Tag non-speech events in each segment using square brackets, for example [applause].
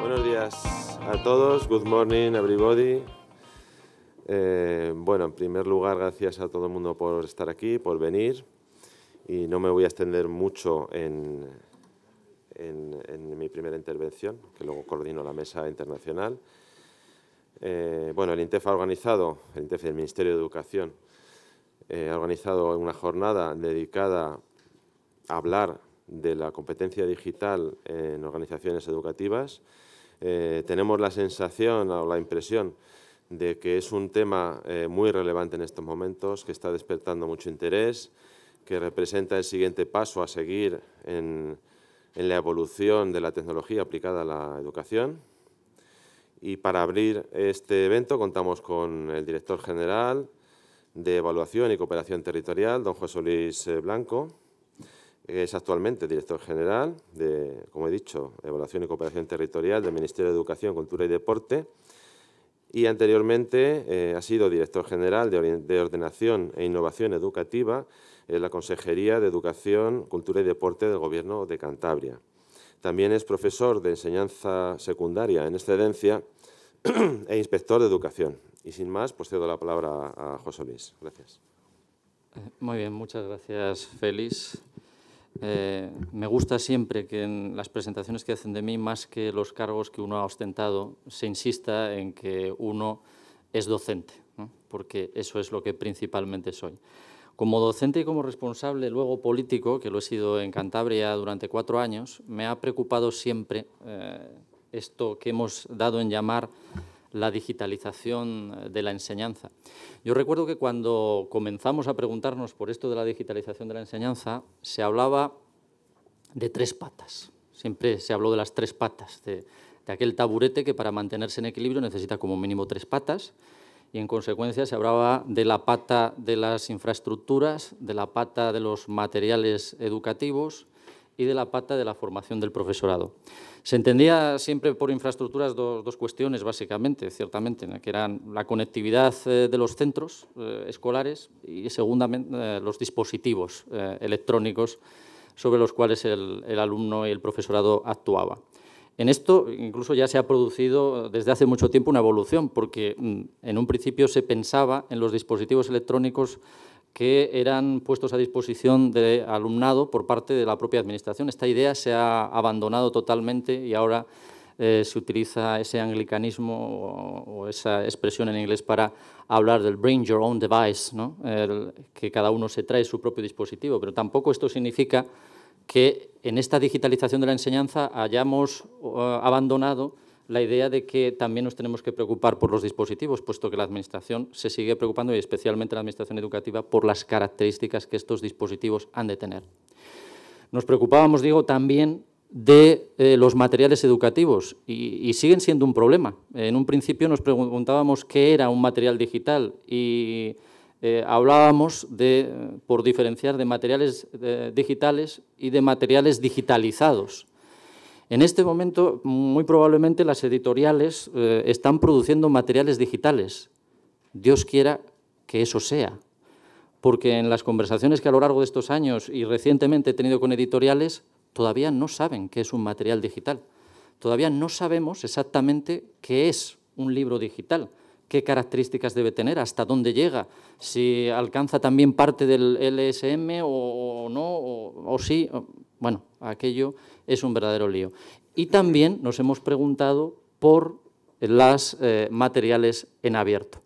Buenos días a todos, good morning everybody. Eh, bueno, en primer lugar, gracias a todo el mundo por estar aquí, por venir. Y no me voy a extender mucho en, mi primera intervención, que luego coordino la mesa internacional. Eh, bueno, el INTEF ha organizado, el INTEF del Ministerio de Educación, eh, ha organizado una jornada dedicada a hablar de la competencia digital en organizaciones educativas eh, tenemos la sensación o la impresión de que es un tema eh, muy relevante en estos momentos, que está despertando mucho interés, que representa el siguiente paso a seguir en, en la evolución de la tecnología aplicada a la educación. Y para abrir este evento contamos con el director general de Evaluación y Cooperación Territorial, don José Luis eh, Blanco, es actualmente director general de, como he dicho, Evaluación y Cooperación Territorial del Ministerio de Educación, Cultura y Deporte. Y anteriormente eh, ha sido director general de, de Ordenación e Innovación Educativa en la Consejería de Educación, Cultura y Deporte del Gobierno de Cantabria. También es profesor de enseñanza secundaria en excedencia [clears throat] e inspector de educación. Y sin más, pues cedo la palabra a José Luis. Gracias. Muy bien, muchas gracias, Félix. Eh, me gusta siempre que en las presentaciones que hacen de mí, más que los cargos que uno ha ostentado, se insista en que uno es docente, porque eso es lo que principalmente soy. Como docente y como responsable luego político, que lo he sido en Cantabria durante cuatro años, me ha preocupado siempre eh, esto que hemos dado en llamar la digitalización eh, de la enseñanza. Yo recuerdo que cuando comenzamos a preguntarnos por esto de la digitalización de la enseñanza, se hablaba de tres patas. Siempre se habló de las tres patas, de, aquel taburete que para mantenerse en equilibrio necesita como mínimo tres patas, y en consecuencia se hablaba de la pata de las infraestructuras, de la pata de los materiales educativos y de la pata de la formación del profesorado. Se entendía siempre por infraestructuras dos, cuestiones, básicamente, ciertamente, que eran la conectividad eh, de los centros eh, escolares y, segundamente, eh, los dispositivos electrónicos sobre los cuales el, el alumno y el profesorado actuaba. En esto incluso ya se ha producido desde hace mucho tiempo una evolución, porque mm, en un principio se pensaba en los dispositivos electrónicos que eran puestos a disposición de alumnado por parte de la propia Administración. Esta idea se ha abandonado totalmente y ahora eh, se utiliza ese anglicanismo o, esa expresión en inglés para hablar del bring your own device, que cada uno se trae su propio dispositivo, pero tampoco esto significa que en esta digitalización de la enseñanza hayamos eh, abandonado la idea de que también nos tenemos que preocupar por los dispositivos, puesto que la Administración se sigue preocupando, y especialmente la Administración educativa, por las características que estos dispositivos han de tener. Nos preocupábamos, digo, también de eh, los materiales educativos y, siguen siendo un problema. En un principio nos preguntábamos qué era un material digital y eh, hablábamos de, por diferenciar de materiales eh, digitales y de materiales digitalizados. En este momento, muy probablemente las editoriales eh, están produciendo materiales digitales. Dios quiera que eso sea, porque en las conversaciones que a lo largo de estos años y recientemente he tenido con editoriales, todavía no saben qué es un material digital. Todavía no sabemos exactamente qué es un libro digital, qué características debe tener, hasta dónde llega, si alcanza también parte del LSM o, no, o, o sí. Bueno, aquello es un verdadero lío. Y también nos hemos preguntado por eh, las eh, materiales en abierto.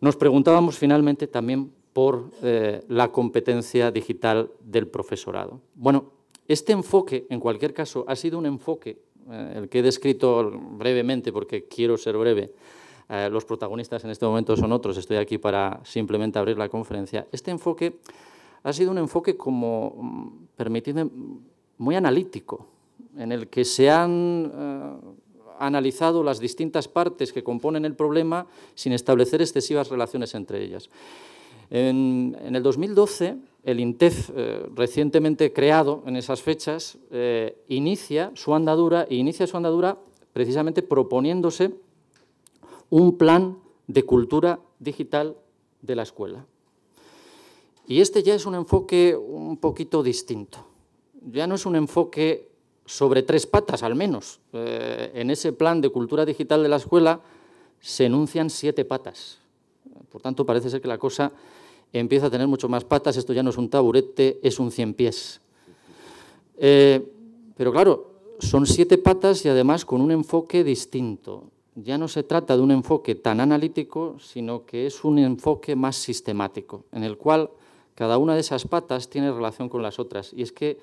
Nos preguntábamos finalmente también por eh, la competencia digital del profesorado. Bueno, este enfoque, en cualquier caso, ha sido un enfoque, el que he descrito brevemente porque quiero ser breve, los protagonistas en este momento son otros, estoy aquí para simplemente abrir la conferencia. Este enfoque ha sido un enfoque como, mm, permitidme muy analítico, en el que se han eh, analizado las distintas partes que componen el problema sin establecer excesivas relaciones entre ellas. En, el 2012, el INTEF, eh, recientemente creado en esas fechas, eh, inicia su andadura y e inicia su andadura precisamente proponiéndose un plan de cultura digital de la escuela. Y este ya es un enfoque un poquito distinto ya no es un enfoque sobre tres patas al menos. Eh, en ese plan de cultura digital de la escuela se enuncian siete patas. Por tanto, parece ser que la cosa empieza a tener mucho más patas. Esto ya no es un taburete, es un cien pies. Eh, pero claro, son siete patas y además con un enfoque distinto. Ya no se trata de un enfoque tan analítico, sino que es un enfoque más sistemático, en el cual cada una de esas patas tiene relación con las otras. Y es que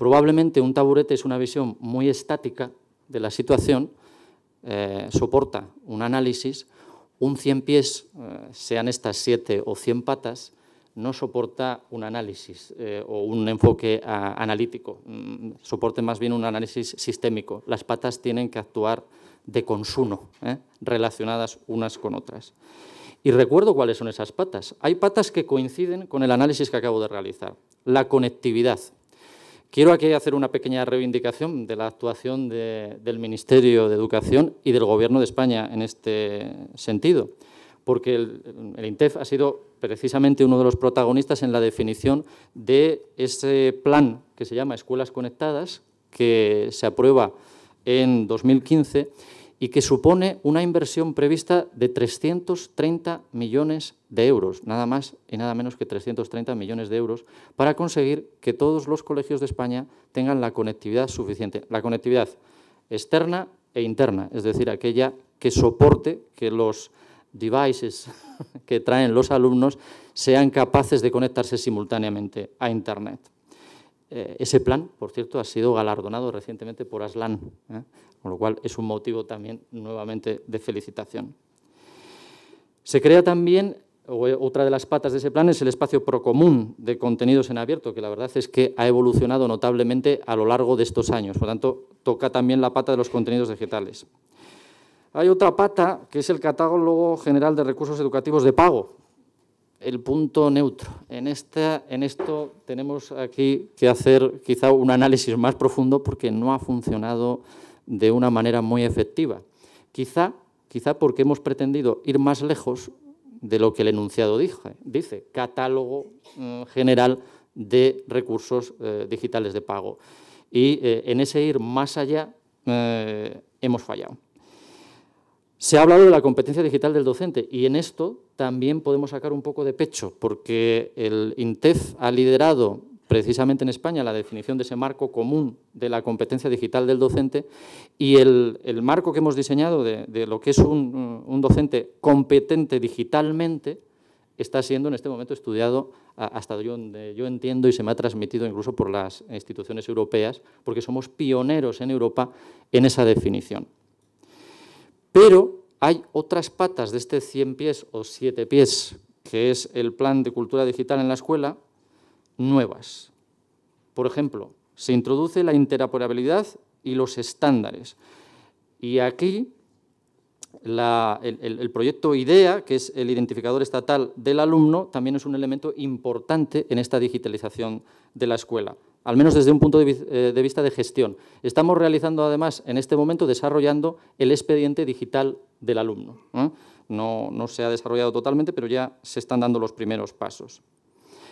Probablemente un taburete es una visión muy estática de la situación, eh, soporta un análisis, un 100 pies, eh, sean estas 7 o 100 patas, no soporta un análisis eh, o un enfoque ah, analítico, mm, soporta más bien un análisis sistémico. Las patas tienen que actuar de consumo, relacionadas unas con otras. Y recuerdo cuáles son esas patas. Hay patas que coinciden con el análisis que acabo de realizar. La conectividad, Quiero aquí hacer una pequeña reivindicación de la actuación del Ministerio de Educación y del Gobierno de España en este sentido, porque el, el, INTEF ha sido precisamente uno de los protagonistas en la definición de ese plan que se llama Escuelas Conectadas, que se aprueba en 2015 y que supone una inversión prevista de 330 millones de euros, nada más y nada menos que 330 millones de euros, para conseguir que todos los colegios de España tengan la conectividad suficiente, la conectividad externa e interna, es decir, aquella que soporte que los devices [laughs] que traen los alumnos sean capaces de conectarse simultáneamente a Internet. Eh, ese plan, por cierto, ha sido galardonado recientemente por Aslan, ¿eh? con lo cual es un motivo también nuevamente de felicitación. Se crea también, eh, otra de las patas de ese plan es el espacio procomún de contenidos en abierto, que la verdad es que ha evolucionado notablemente a lo largo de estos años, por lo tanto, toca también la pata de los contenidos digitales. Hay otra pata que es el catálogo general de recursos educativos de pago, el punto neutro. En, esta, en esto tenemos aquí que hacer quizá un análisis más profundo porque no ha funcionado de una manera muy efectiva. Quizá, quizá porque hemos pretendido ir más lejos de lo que el enunciado dice, eh. dice catálogo mm, general de recursos eh, digitales de pago. Y eh, en ese ir más allá hemos fallado. Se ha hablado de la competencia digital del docente y en esto también podemos sacar un poco de pecho, porque el INTEF ha liderado precisamente en España la definición de ese marco común de la competencia digital del docente y el, marco que hemos diseñado de, lo que es un, docente competente digitalmente está siendo en este momento estudiado hasta donde yo entiendo y se me ha transmitido incluso por las instituciones europeas, porque somos pioneros en Europa en esa definición. Pero hay otras patas de este 100 pies o siete pies, que es el plan de cultura digital en la escuela, nuevas. Por ejemplo, se introduce la interoperabilidad y los estándares. Y aquí el, proyecto IDEA, que es el identificador estatal del alumno, también es un elemento importante en esta digitalización de la escuela al menos desde un punto eh, de, vista de gestión. Estamos realizando además en este momento desarrollando el expediente digital del alumno. ¿eh? No, se ha desarrollado totalmente, pero ya se están dando los primeros pasos.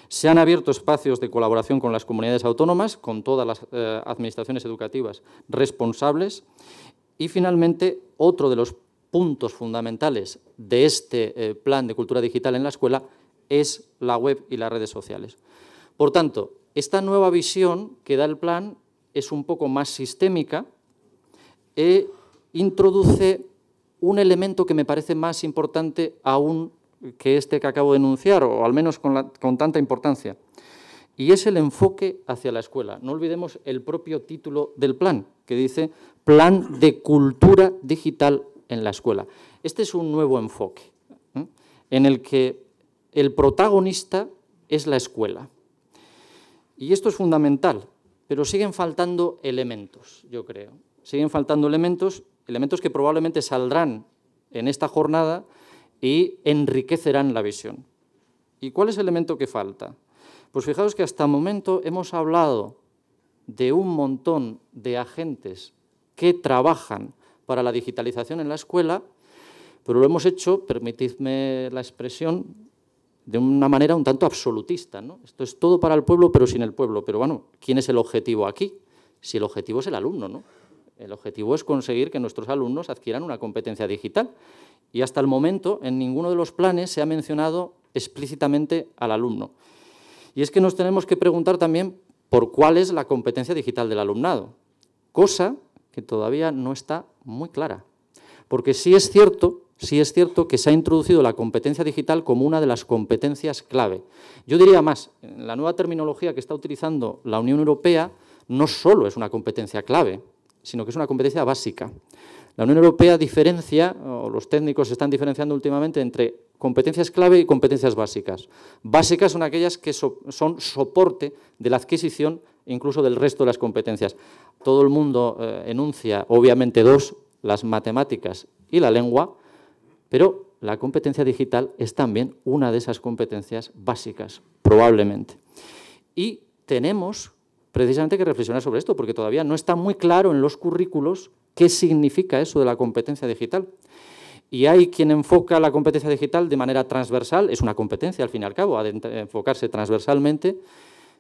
Se han abierto espacios de colaboración con las comunidades autónomas, con todas las eh, administraciones educativas responsables. Y finalmente, otro de los puntos fundamentales de este plan de cultura digital en la escuela es la web y las redes sociales. Por tanto, esta nueva visión que da el plan es un poco más sistémica e introduce un elemento que me parece más importante aún que este que acabo de enunciar, o al menos con, tanta importancia, y es el enfoque hacia la escuela. No olvidemos el propio título del plan, que dice Plan de Cultura Digital en la Escuela. Este es un nuevo enfoque, en el que el protagonista es la escuela. Y esto es fundamental, pero siguen faltando elementos, yo creo. Siguen faltando elementos, elementos que probablemente saldrán en esta jornada y enriquecerán la visión. ¿Y cuál es el elemento que falta? Pues fijaos que hasta el momento hemos hablado de un montón de agentes que trabajan para la digitalización en la escuela, pero lo hemos hecho, permitidme la expresión, de una manera un tanto absolutista. ¿no? Esto es todo para el pueblo, pero sin el pueblo. Pero bueno, ¿quién es el objetivo aquí? Si el objetivo es el alumno, ¿no? El objetivo es conseguir que nuestros alumnos adquieran una competencia digital. Y hasta el momento, en ninguno de los planes se ha mencionado explícitamente al alumno. Y es que nos tenemos que preguntar también por cuál es la competencia digital del alumnado, cosa que todavía no está muy clara. Porque sí es cierto sí es cierto que se ha introducido la competencia digital como una de las competencias clave. Yo diría más, la nueva terminología que está utilizando la Unión Europea no solo es una competencia clave, sino que es una competencia básica. La Unión Europea diferencia, o los técnicos están diferenciando últimamente, entre competencias clave y competencias básicas. Básicas son aquellas que son soporte de la adquisición e incluso del resto de las competencias. Todo el mundo eh, enuncia, obviamente, dos, las matemáticas y la lengua, pero la competencia digital es también una de esas competencias básicas, probablemente. Y tenemos precisamente que reflexionar sobre esto, porque todavía no está muy claro en los currículos qué significa eso de la competencia digital. Y hay quien enfoca la competencia digital de manera transversal, es una competencia al fin y al cabo, ha de enfocarse transversalmente,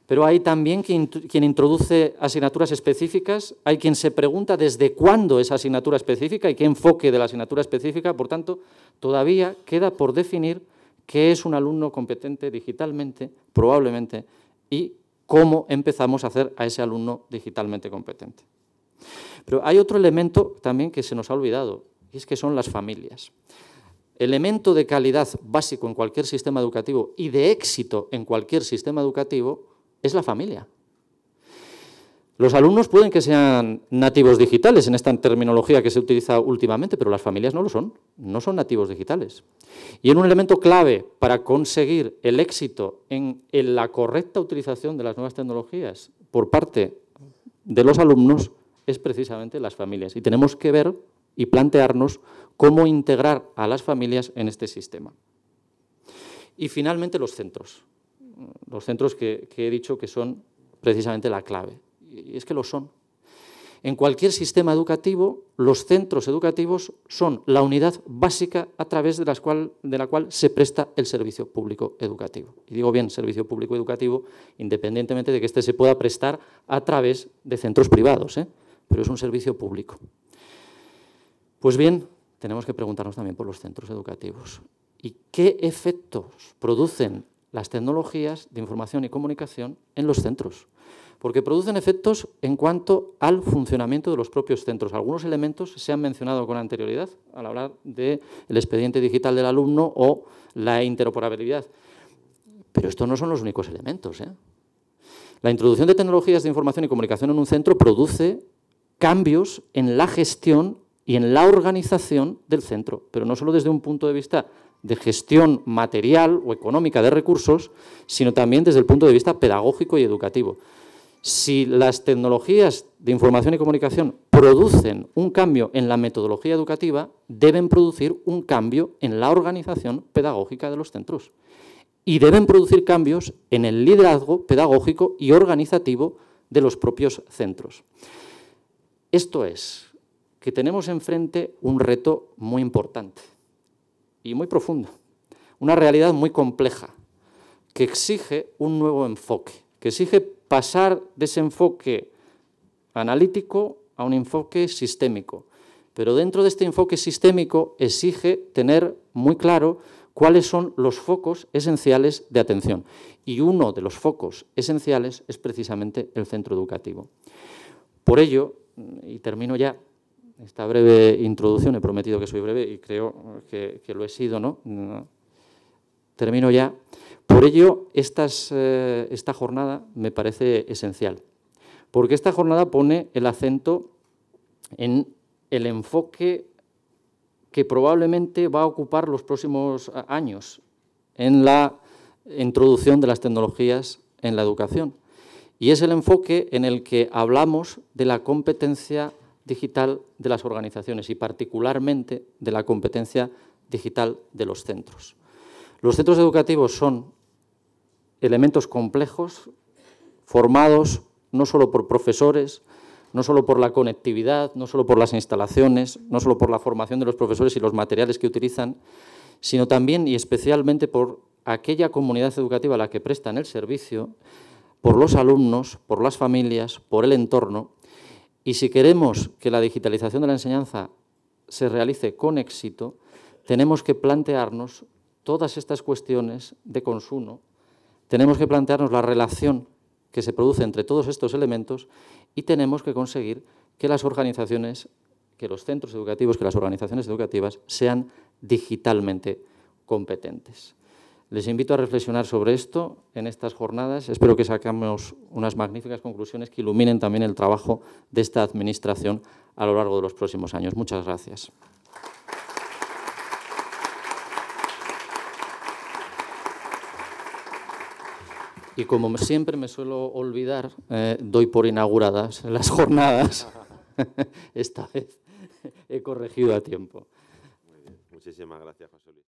pero hay también quien, introduce asignaturas específicas, hay quien se pregunta desde cuándo esa asignatura específica y qué enfoque de la asignatura específica, por tanto, todavía queda por definir qué es un alumno competente digitalmente, probablemente, y cómo empezamos a hacer a ese alumno digitalmente competente. Pero hay otro elemento también que se nos ha olvidado, y es que son las familias. Elemento de calidad básico en cualquier sistema educativo y de éxito en cualquier sistema educativo es la familia. Los alumnos pueden que sean nativos digitales en esta terminología que se utiliza últimamente, pero las familias no lo son, no son nativos digitales. Y en un elemento clave para conseguir el éxito en, en la correcta utilización de las nuevas tecnologías por parte de los alumnos es precisamente las familias. Y tenemos que ver y plantearnos cómo integrar a las familias en este sistema. Y finalmente los centros los centros que, he dicho que son precisamente la clave. Y es que lo son. En cualquier sistema educativo, los centros educativos son la unidad básica a través de, cual, de, la cual se presta el servicio público educativo. Y digo bien, servicio público educativo, independientemente de que éste se pueda prestar a través de centros privados, ¿eh? pero es un servicio público. Pues bien, tenemos que preguntarnos también por los centros educativos. ¿Y qué efectos producen las tecnologías de información y comunicación en los centros, porque producen efectos en cuanto al funcionamiento de los propios centros. Algunos elementos se han mencionado con anterioridad al hablar del el expediente digital del alumno o la interoperabilidad, pero estos no son los únicos elementos. ¿eh? La introducción de tecnologías de información y comunicación en un centro produce cambios en la gestión y en la organización del centro, pero no solo desde un punto de vista de gestión material o económica de recursos, sino también desde el punto de vista pedagógico y educativo. Si las tecnologías de información y comunicación producen un cambio en la metodología educativa, deben producir un cambio en la organización pedagógica de los centros. Y deben producir cambios en el liderazgo pedagógico y organizativo de los propios centros. Esto es, que tenemos enfrente un reto muy importante y muy profunda, una realidad muy compleja que exige un nuevo enfoque, que exige pasar de ese enfoque analítico a un enfoque sistémico. Pero dentro de este enfoque sistémico exige tener muy claro cuáles son los focos esenciales de atención. Y uno de los focos esenciales es precisamente el centro educativo. Por ello, y termino ya, esta breve introducción, he prometido que soy breve y creo que, lo he sido, ¿no? Termino ya. Por ello, estas, eh, esta jornada me parece esencial, porque esta jornada pone el acento en el enfoque que probablemente va a ocupar los próximos años en la introducción de las tecnologías en la educación. Y es el enfoque en el que hablamos de la competencia digital de las organizaciones y particularmente de la competencia digital de los centros. Los centros educativos son elementos complejos, formados no solo por profesores, no solo por la conectividad, no solo por las instalaciones, no solo por la formación de los profesores y los materiales que utilizan, sino también y especialmente por aquella comunidad educativa a la que prestan el servicio, por los alumnos, por las familias, por el entorno y si queremos que la digitalización de la enseñanza se realice con éxito, tenemos que plantearnos todas estas cuestiones de consumo, tenemos que plantearnos la relación que se produce entre todos estos elementos y tenemos que conseguir que las organizaciones, que los centros educativos, que las organizaciones educativas sean digitalmente competentes. Les invito a reflexionar sobre esto en estas jornadas. Espero que sacamos unas magníficas conclusiones que iluminen también el trabajo de esta Administración a lo largo de los próximos años. Muchas gracias. Y como siempre me suelo olvidar, eh, doy por inauguradas las jornadas. [laughs] Esta vez he corregido a tiempo. Muy bien. Muchísimas gracias, José Luis.